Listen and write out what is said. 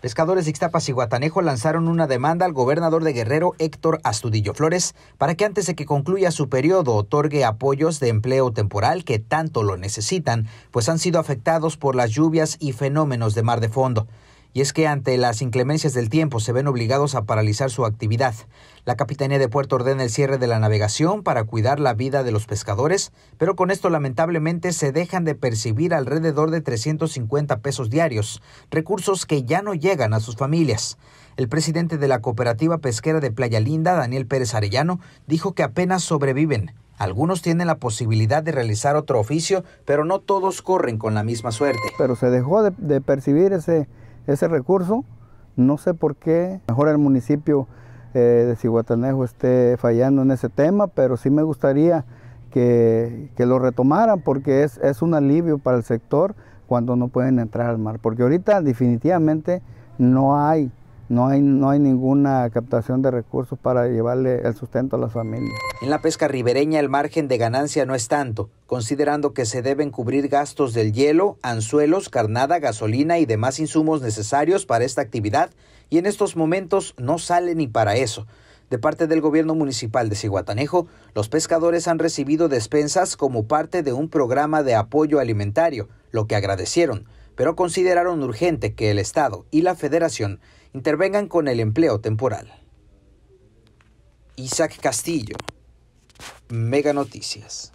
Pescadores de Ixtapas y Guatanejo lanzaron una demanda al gobernador de Guerrero Héctor Astudillo Flores para que antes de que concluya su periodo otorgue apoyos de empleo temporal que tanto lo necesitan, pues han sido afectados por las lluvias y fenómenos de mar de fondo y es que ante las inclemencias del tiempo se ven obligados a paralizar su actividad. La Capitanía de Puerto ordena el cierre de la navegación para cuidar la vida de los pescadores, pero con esto lamentablemente se dejan de percibir alrededor de 350 pesos diarios, recursos que ya no llegan a sus familias. El presidente de la Cooperativa Pesquera de Playa Linda, Daniel Pérez Arellano, dijo que apenas sobreviven. Algunos tienen la posibilidad de realizar otro oficio, pero no todos corren con la misma suerte. Pero se dejó de, percibir ese, ese recurso. No sé por qué, mejor el municipio eh, de Cihuatanejo esté fallando en ese tema, pero sí me gustaría que, lo retomaran porque es, un alivio para el sector cuando no pueden entrar al mar, porque ahorita definitivamente no hay no hay, no ninguna captación de recursos para llevarle el sustento a las familias. En la pesca ribereña el margen de ganancia no es tanto, considerando que se deben cubrir gastos del hielo, anzuelos, carnada, gasolina y demás insumos necesarios para esta actividad, y en estos momentos no sale ni para eso. De parte del gobierno municipal de Ciguatanejo, los pescadores han recibido despensas como parte de un programa de apoyo alimentario, lo que agradecieron pero consideraron urgente que el Estado y la Federación intervengan con el empleo temporal. Isaac Castillo, Mega Noticias.